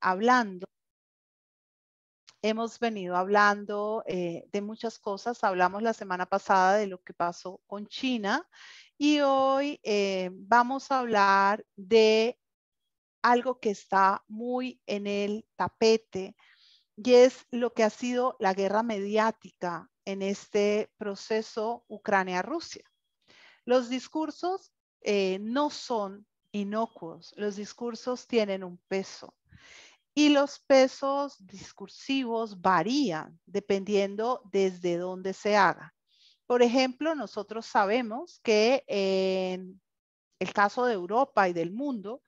hablando. Hemos venido hablando eh, de muchas cosas. Hablamos la semana pasada de lo que pasó con China y hoy eh, vamos a hablar de algo que está muy en el tapete y es lo que ha sido la guerra mediática en este proceso Ucrania-Rusia. Los discursos eh, no son inocuos, los discursos tienen un peso y los pesos discursivos varían dependiendo desde dónde se haga. Por ejemplo, nosotros sabemos que en el caso de Europa y del mundo,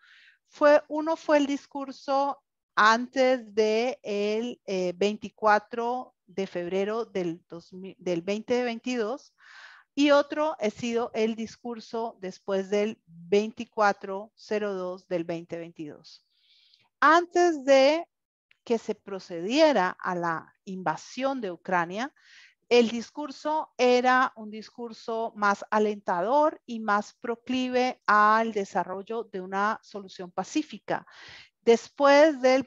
fue, uno fue el discurso antes del de el 24 eh, de febrero del, del 2022 y otro ha sido el discurso después del 2402 del 2022 antes de que se procediera a la invasión de Ucrania, el discurso era un discurso más alentador y más proclive al desarrollo de una solución pacífica. Después del 24-22,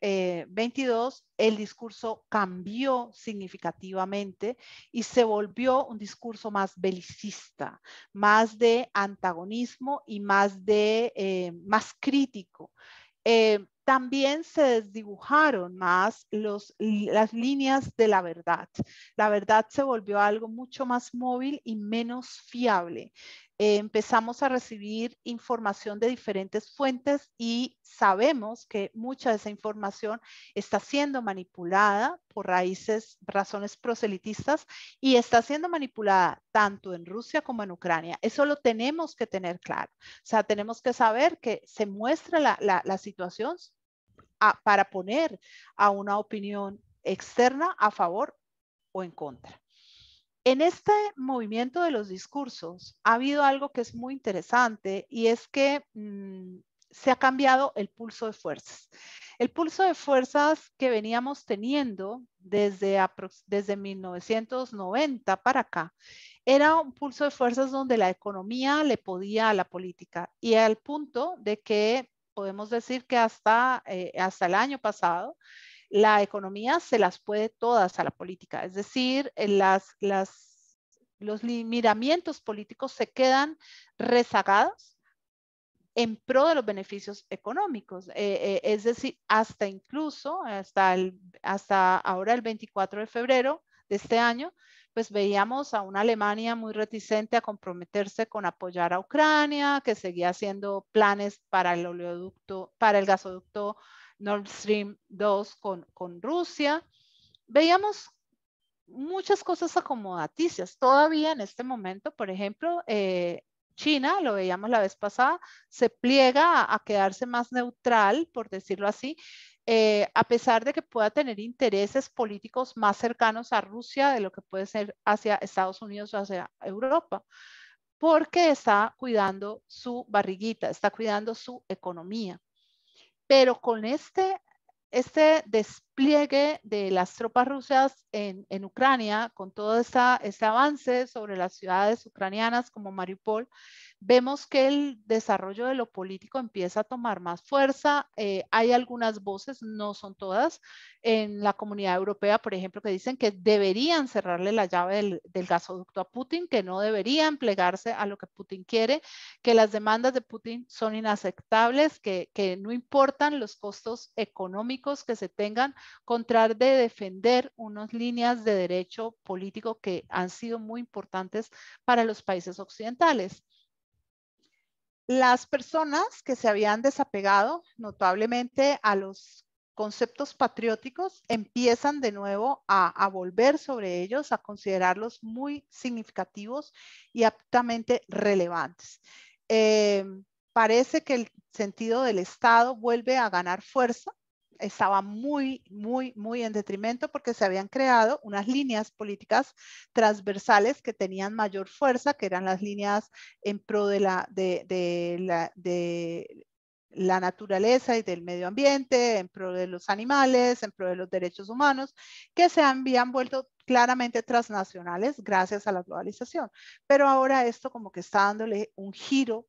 eh, el discurso cambió significativamente y se volvió un discurso más belicista, más de antagonismo y más, de, eh, más crítico. Eh, también se desdibujaron más las líneas de la verdad. La verdad se volvió algo mucho más móvil y menos fiable. Eh, empezamos a recibir información de diferentes fuentes y sabemos que mucha de esa información está siendo manipulada por raíces, razones proselitistas y está siendo manipulada tanto en Rusia como en Ucrania. Eso lo tenemos que tener claro. O sea, tenemos que saber que se muestra la, situación para poner a una opinión externa a favor o en contra. En este movimiento de los discursos ha habido algo que es muy interesante y es que mm, se ha cambiado el pulso de fuerzas. El pulso de fuerzas que veníamos teniendo desde, desde 1990 para acá era un pulso de fuerzas donde la economía le podía a la política y al punto de que podemos decir que hasta, eh, hasta el año pasado la economía se las puede todas a la política, es decir, los miramientos políticos se quedan rezagados en pro de los beneficios económicos. Eh, eh, es decir, hasta incluso, hasta, hasta ahora el 24 de febrero de este año, pues veíamos a una Alemania muy reticente a comprometerse con apoyar a Ucrania, que seguía haciendo planes para el oleoducto, para el gasoducto Nord Stream 2 con, con Rusia. Veíamos muchas cosas acomodaticias. Todavía en este momento, por ejemplo, eh, China, lo veíamos la vez pasada, se pliega a, quedarse más neutral, por decirlo así, eh, a pesar de que pueda tener intereses políticos más cercanos a Rusia de lo que puede ser hacia Estados Unidos o hacia Europa, porque está cuidando su barriguita, está cuidando su economía. Pero con este, este despliegue de las tropas rusas en, Ucrania, con todo esta, este avance sobre las ciudades ucranianas como Mariupol, vemos que el desarrollo de lo político empieza a tomar más fuerza. Eh, hay algunas voces, no son todas, en la comunidad europea, por ejemplo, que dicen que deberían cerrarle la llave del, gasoducto a Putin, que no deberían plegarse a lo que Putin quiere, que las demandas de Putin son inaceptables, que, que no importan los costos económicos que se tengan contra de defender unas líneas de derecho político que han sido muy importantes para los países occidentales. Las personas que se habían desapegado notablemente a los conceptos patrióticos empiezan de nuevo a, volver sobre ellos, a considerarlos muy significativos y aptamente relevantes. Eh, parece que el sentido del Estado vuelve a ganar fuerza estaba muy, muy, muy en detrimento porque se habían creado unas líneas políticas transversales que tenían mayor fuerza, que eran las líneas en pro de la, de, la, naturaleza y del medio ambiente, en pro de los animales, en pro de los derechos humanos, que se habían vuelto claramente transnacionales gracias a la globalización. Pero ahora esto como que está dándole un giro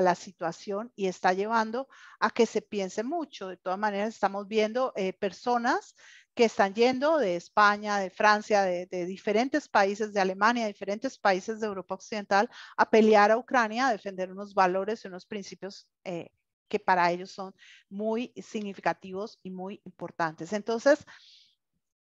la situación y está llevando a que se piense mucho. De todas maneras, estamos viendo eh, personas que están yendo de España, de Francia, de, diferentes países, de Alemania, diferentes países de Europa Occidental, a pelear a Ucrania, a defender unos valores y unos principios eh, que para ellos son muy significativos y muy importantes. Entonces,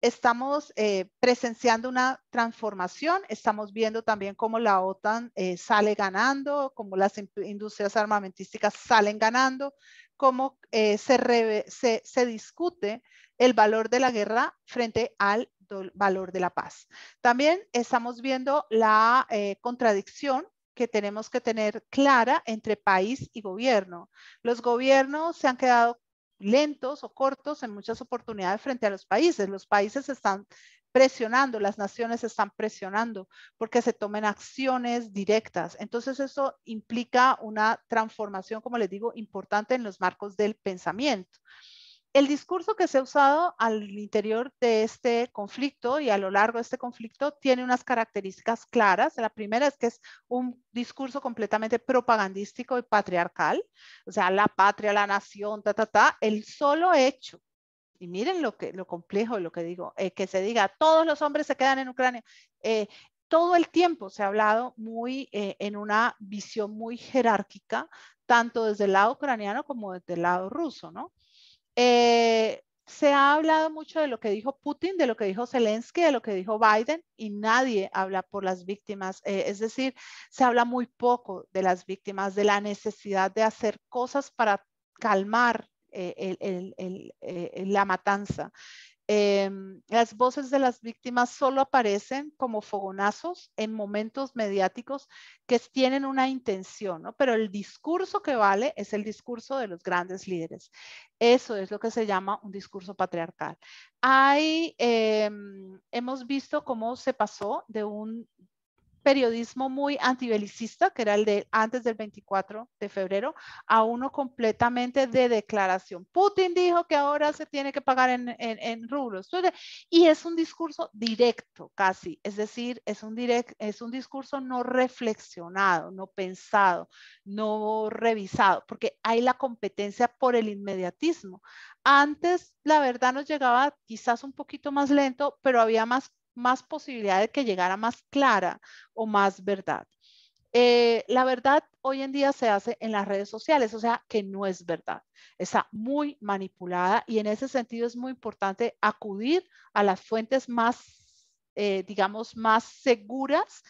estamos eh, presenciando una transformación, estamos viendo también cómo la OTAN eh, sale ganando, cómo las industrias armamentísticas salen ganando, cómo eh, se, se, discute el valor de la guerra frente al valor de la paz. También estamos viendo la contradicción que tenemos que tener clara entre país y gobierno. Los gobiernos se han quedado lentos o cortos en muchas oportunidades frente a los países. Los países están presionando, las naciones están presionando porque se tomen acciones directas. Entonces eso implica una transformación, como les digo, importante en los marcos del pensamiento el discurso que se ha usado al interior de este conflicto y a lo largo de este conflicto tiene unas características claras. La primera es que es un discurso completamente propagandístico y patriarcal, o sea, la patria, la nación, ta, ta, ta, el solo hecho. Y miren lo, que, lo complejo de lo que digo, eh, que se diga, todos los hombres se quedan en Ucrania. Eh, todo el tiempo se ha hablado muy eh, en una visión muy jerárquica, tanto desde el lado ucraniano como desde el lado ruso, ¿no? Eh, se ha hablado mucho de lo que dijo Putin, de lo que dijo Zelensky, de lo que dijo Biden y nadie habla por las víctimas. Eh, es decir, se habla muy poco de las víctimas, de la necesidad de hacer cosas para calmar eh, la matanza. Em, las voces de las víctimas solo aparecen como fogonazos en momentos mediáticos que tienen una intención, ¿no? pero el discurso que vale es el discurso de los grandes líderes. Eso es lo que se llama un discurso patriarcal. Hay, em, hemos visto cómo se pasó de un periodismo muy antibelicista, que era el de antes del 24 de febrero, a uno completamente de declaración. Putin dijo que ahora se tiene que pagar en, rubros en Y es un discurso directo casi, es decir, es un, direct, es un discurso no reflexionado, no pensado, no revisado, porque hay la competencia por el inmediatismo. Antes, la verdad, nos llegaba quizás un poquito más lento, pero había más más posibilidad de que llegara más clara o más verdad. Eh, la verdad hoy en día se hace en las redes sociales, o sea que no es verdad, está muy manipulada y en ese sentido es muy importante acudir a las fuentes más, eh, digamos, más seguras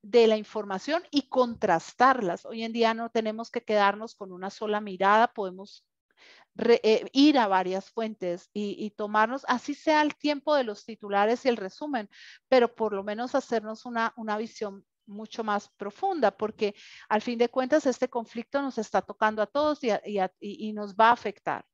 de la información y contrastarlas. Hoy en día no tenemos que quedarnos con una sola mirada, podemos eh, ir a varias fuentes y, tomarnos, así sea el tiempo de los titulares y el resumen, pero por lo menos hacernos una, visión mucho más profunda, porque al fin de cuentas este conflicto nos está tocando a todos y, y, nos va a afectar.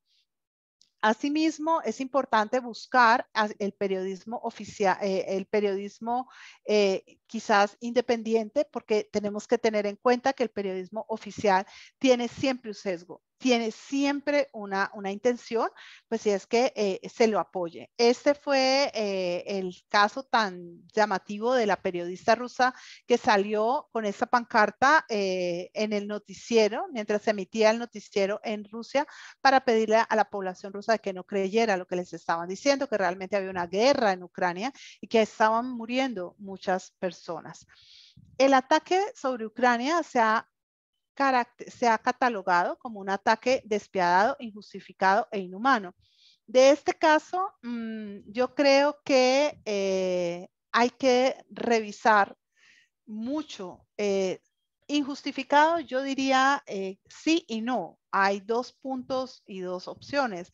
Asimismo, es importante buscar el periodismo oficial, eh, el periodismo eh, quizás independiente, porque tenemos que tener en cuenta que el periodismo oficial tiene siempre un sesgo tiene siempre una, una intención, pues si es que eh, se lo apoye. Este fue eh, el caso tan llamativo de la periodista rusa que salió con esa pancarta eh, en el noticiero, mientras se emitía el noticiero en Rusia, para pedirle a la población rusa que no creyera lo que les estaban diciendo, que realmente había una guerra en Ucrania y que estaban muriendo muchas personas. El ataque sobre Ucrania se ha se ha catalogado como un ataque despiadado, injustificado e inhumano. De este caso, mm, yo creo que eh, hay que revisar mucho. Eh, injustificado, yo diría eh, sí y no. Hay dos puntos y dos opciones.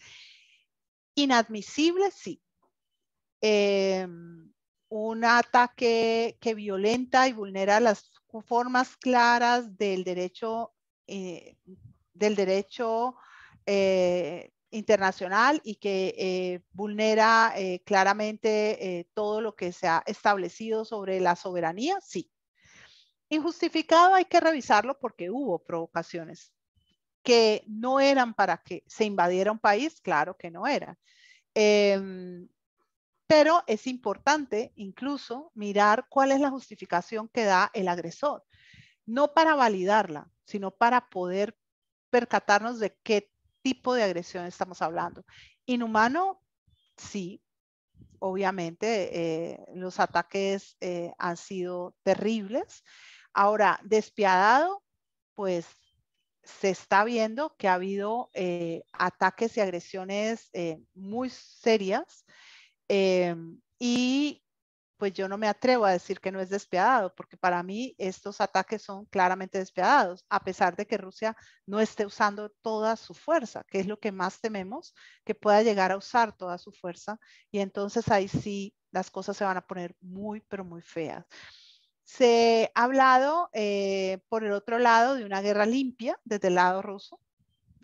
Inadmisible, sí. Em, un ataque que violenta y vulnera las formas claras del derecho, eh, del derecho eh, internacional y que eh, vulnera claramente todo lo que se ha establecido sobre la soberanía, sí. Injustificado hay que revisarlo porque hubo provocaciones que no eran para que se invadiera un país, claro que no era. Em, pero es importante incluso mirar cuál es la justificación que da el agresor, no para validarla, sino para poder percatarnos de qué tipo de agresión estamos hablando. Inhumano, sí, obviamente eh, los ataques eh, han sido terribles. Ahora, despiadado, pues se está viendo que ha habido eh, ataques y agresiones muy serias Em, y pues yo no me atrevo a decir que no es despiadado, porque para mí estos ataques son claramente despiadados, a pesar de que Rusia no esté usando toda su fuerza, que es lo que más tememos, que pueda llegar a usar toda su fuerza. Y entonces ahí sí las cosas se van a poner muy, pero muy feas. Se ha hablado, eh, por el otro lado, de una guerra limpia desde el lado ruso.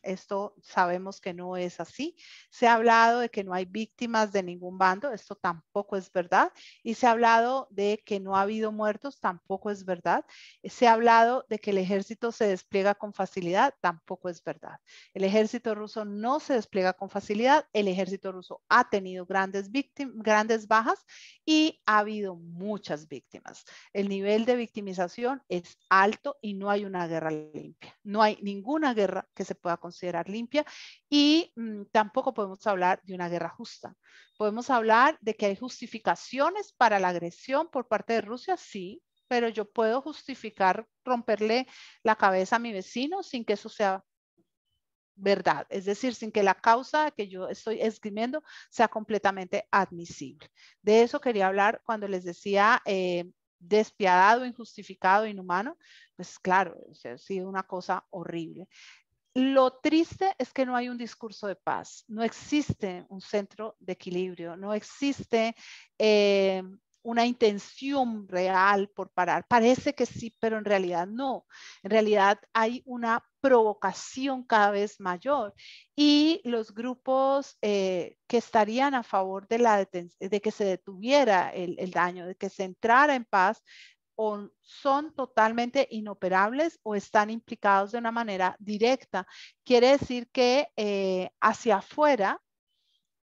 Esto sabemos que no es así. Se ha hablado de que no hay víctimas de ningún bando, esto tampoco es verdad. Y se ha hablado de que no ha habido muertos, tampoco es verdad. Se ha hablado de que el ejército se despliega con facilidad, tampoco es verdad. El ejército ruso no se despliega con facilidad, el ejército ruso ha tenido grandes, víctimas, grandes bajas y ha habido muchas víctimas. El nivel de victimización es alto y no hay una guerra limpia. No hay ninguna guerra que se pueda considerar limpia y mm, tampoco podemos hablar de una guerra justa. Podemos hablar de que hay justificaciones para la agresión por parte de Rusia, sí, pero yo puedo justificar romperle la cabeza a mi vecino sin que eso sea verdad, es decir, sin que la causa que yo estoy escribiendo sea completamente admisible. De eso quería hablar cuando les decía eh, despiadado, injustificado, inhumano, pues claro, ha sido una cosa horrible. Lo triste es que no hay un discurso de paz, no existe un centro de equilibrio, no existe eh, una intención real por parar. Parece que sí, pero en realidad no. En realidad hay una provocación cada vez mayor y los grupos eh, que estarían a favor de, la de que se detuviera el, el, daño, de que se entrara en paz, o son totalmente inoperables o están implicados de una manera directa. Quiere decir que eh, hacia afuera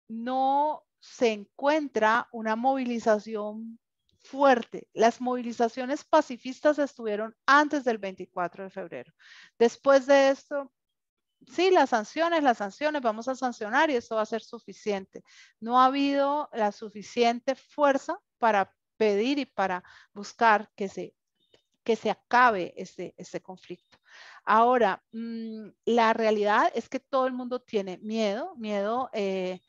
no se encuentra una movilización fuerte. Las movilizaciones pacifistas estuvieron antes del 24 de febrero. Después de esto, sí, las sanciones, las sanciones, vamos a sancionar y eso va a ser suficiente. No ha habido la suficiente fuerza para pedir y para buscar que se, que se acabe ese, ese conflicto. Ahora, mm, la realidad es que todo el mundo tiene miedo, miedo eh,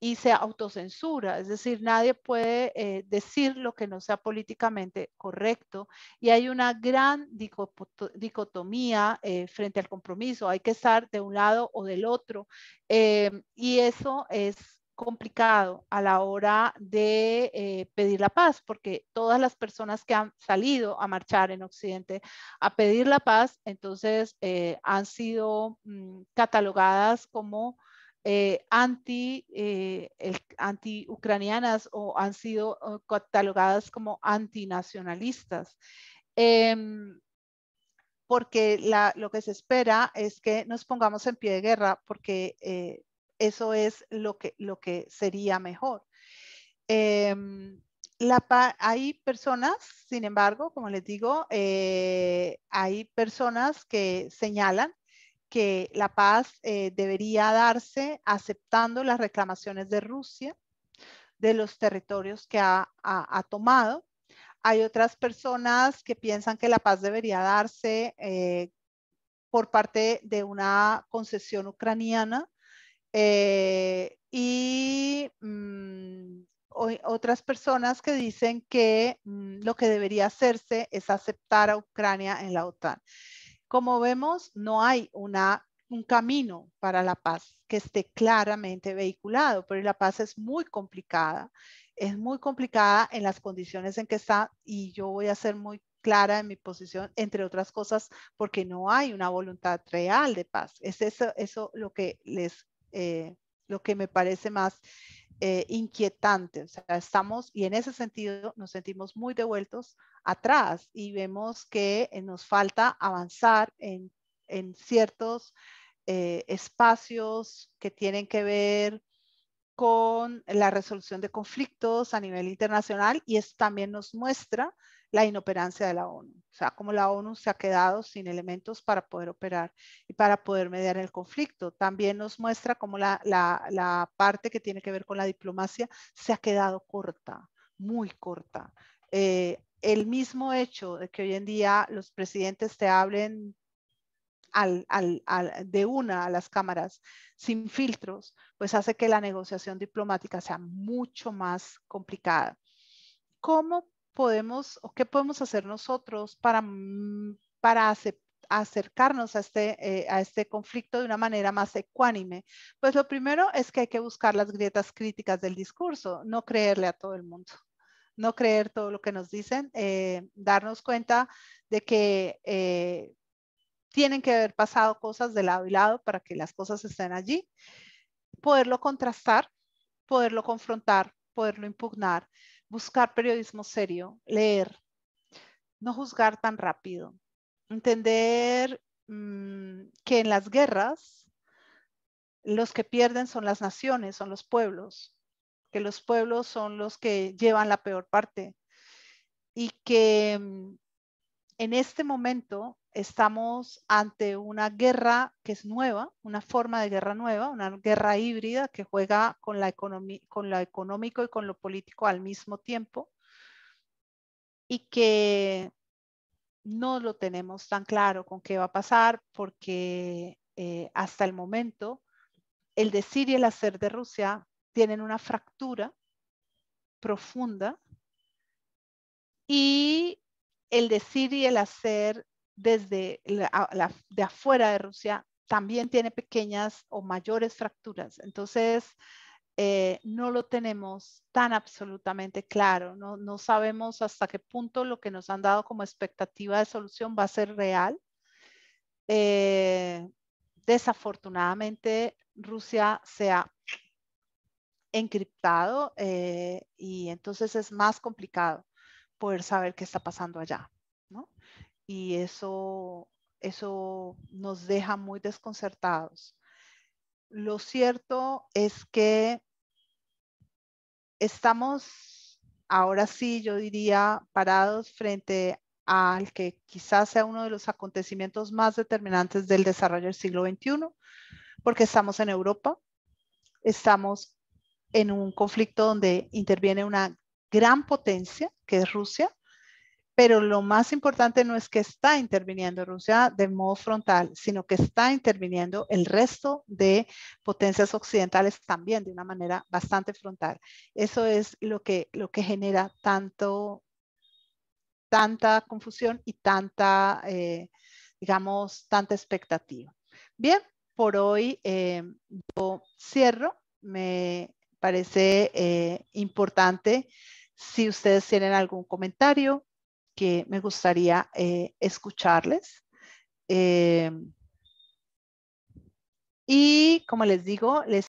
y se autocensura, es decir, nadie puede eh, decir lo que no sea políticamente correcto y hay una gran dicotomía eh, frente al compromiso, hay que estar de un lado o del otro y eso es complicado a la hora de eh, pedir la paz, porque todas las personas que han salido a marchar en Occidente a pedir la paz, entonces eh, han sido mm, catalogadas como eh, anti, anti ucranianas o han sido catalogadas como antinacionalistas em, porque lo que se espera es que nos pongamos en pie de guerra, porque eso es lo que, lo que sería mejor. Em, hay personas, sin embargo, como les digo, eh, hay personas que señalan que la paz eh, debería darse aceptando las reclamaciones de Rusia de los territorios que ha tomado. Hay otras personas que piensan que la paz debería darse eh, por parte de una concesión ucraniana eh, y mm, otras personas que dicen que mm, lo que debería hacerse es aceptar a Ucrania en la OTAN. Como vemos, no hay una, un camino para la paz que esté claramente vehiculado, pero la paz es muy complicada, es muy complicada en las condiciones en que está y yo voy a ser muy clara en mi posición, entre otras cosas, porque no hay una voluntad real de paz. Es eso, eso lo que les eh, lo que me parece más eh, inquietante. O sea, estamos, y en ese sentido nos sentimos muy devueltos atrás y vemos que eh, nos falta avanzar en, ciertos espacios que tienen que ver con la resolución de conflictos a nivel internacional y eso también nos muestra la inoperancia de la ONU. O sea, como la ONU se ha quedado sin elementos para poder operar y para poder mediar el conflicto. También nos muestra cómo la, la, la parte que tiene que ver con la diplomacia se ha quedado corta, muy corta. Eh, el mismo hecho de que hoy en día los presidentes te hablen al, al, al, de una a las cámaras sin filtros, pues hace que la negociación diplomática sea mucho más complicada. ¿Cómo podemos o qué podemos hacer nosotros para, mm, para acercarnos a este, eh, a este conflicto de una manera más ecuánime? Pues lo primero es que hay que buscar las grietas críticas del discurso, no creerle a todo el mundo no creer todo lo que nos dicen, eh, darnos cuenta de que eh, tienen que haber pasado cosas de lado y lado para que las cosas estén allí, poderlo contrastar, poderlo confrontar, poderlo impugnar buscar periodismo serio, leer, no juzgar tan rápido, entender mm, que en las guerras los que pierden son las naciones, son los pueblos, que los pueblos son los que llevan la peor parte y que mm, en este momento estamos ante una guerra que es nueva, una forma de guerra nueva, una guerra híbrida que juega con, la con lo económico y con lo político al mismo tiempo y que no lo tenemos tan claro con qué va a pasar porque eh, hasta el momento el decir y el hacer de Rusia tienen una fractura profunda y el decir y el hacer desde la, de afuera de Rusia también tiene pequeñas o mayores fracturas. Entonces, eh, no lo tenemos tan absolutamente claro, no, sabemos hasta qué punto lo que nos han dado como expectativa de solución va a ser real. Eh, desafortunadamente, Rusia se ha encriptado eh, y entonces es más complicado poder saber qué está pasando allá y eso, eso nos deja muy desconcertados. Lo cierto es que estamos ahora sí, yo diría, parados frente al que quizás sea uno de los acontecimientos más determinantes del desarrollo del siglo XXI, porque estamos en Europa, estamos en un conflicto donde interviene una gran potencia, que es Rusia, pero lo más importante no es que está interviniendo Rusia de modo frontal, sino que está interviniendo el resto de potencias occidentales también de una manera bastante frontal. Eso es lo que, lo que genera tanto, tanta confusión y tanta, eh, digamos, tanta expectativa. Bien, por hoy eh, yo cierro. Me parece eh, importante si ustedes tienen algún comentario, que me gustaría eh, escucharles. Eh, y como les digo, les